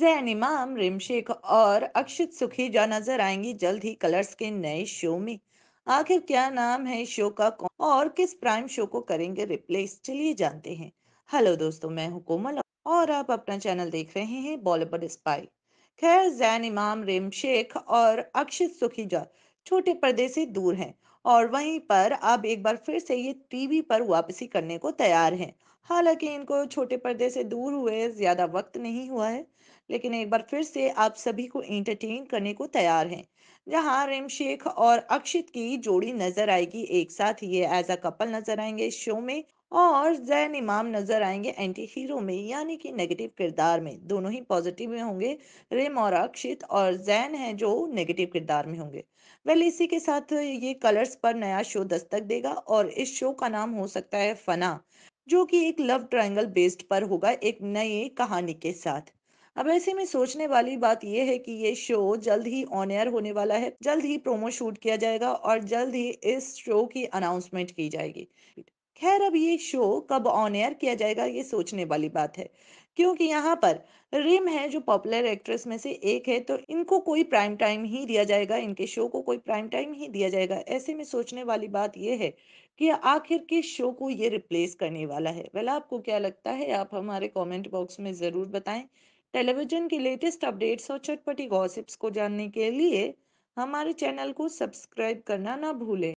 जैन इमाम रिम शेख और अक्षित नजर आएंगी जल्द ही कलर्स के नए शो में आखिर क्या नाम है शो का कौन और किस प्राइम शो को करेंगे रिप्लेस चलिए जानते हैं हेलो दोस्तों मैं हूं कोमल और आप अपना चैनल देख रहे हैं बॉलीवुड स्पाई खैर जैन इमाम रिम शेख और अक्षित सुखीजा छोटे पर्दे से दूर हैं और वहीं पर अब एक बार फिर से ये टीवी पर वापसी करने को तैयार हैं हालांकि इनको छोटे पर्दे से दूर हुए ज्यादा वक्त नहीं हुआ है लेकिन एक बार फिर से आप सभी को एंटरटेन करने को तैयार हैं जहां रिम शेख और अक्षित की जोड़ी नजर आएगी एक साथ ये एज अ कपल नजर आएंगे शो में और जैन इमाम नजर आएंगे एंटी हीरो में यानी कि नेगेटिव किरदार में दोनों ही पॉजिटिव में होंगे रिम और अक्षित और जैन हैं जो नेगेटिव किरदार में होंगे वेल इसी के साथ ये कलर्स पर नया शो दस्तक देगा और इस शो का नाम हो सकता है फना जो कि एक लव ट्रायंगल बेस्ड पर होगा एक नए कहानी के साथ अब ऐसे में सोचने वाली बात यह है कि ये शो जल्द ही ऑन एयर होने वाला है जल्द ही प्रोमो शूट किया जाएगा और जल्द ही इस शो की अनाउंसमेंट की जाएगी खैर अब ये शो कब ऑन एयर किया जाएगा ये सोचने वाली बात है क्योंकि यहाँ पर रिम है जो पॉपुलर एक्ट्रेस में से एक है तो इनको कोई प्राइम टाइम ही दिया जाएगा इनके शो को कोई प्राइम टाइम ही दिया जाएगा ऐसे में सोचने वाली बात यह है कि आखिर किस शो को ये रिप्लेस करने वाला है वेला आपको क्या लगता है आप हमारे कॉमेंट बॉक्स में ज़रूर बताएं टेलीविजन के लेटेस्ट अपडेट्स और चटपटी गॉसिप्स को जानने के लिए हमारे चैनल को सब्सक्राइब करना ना भूलें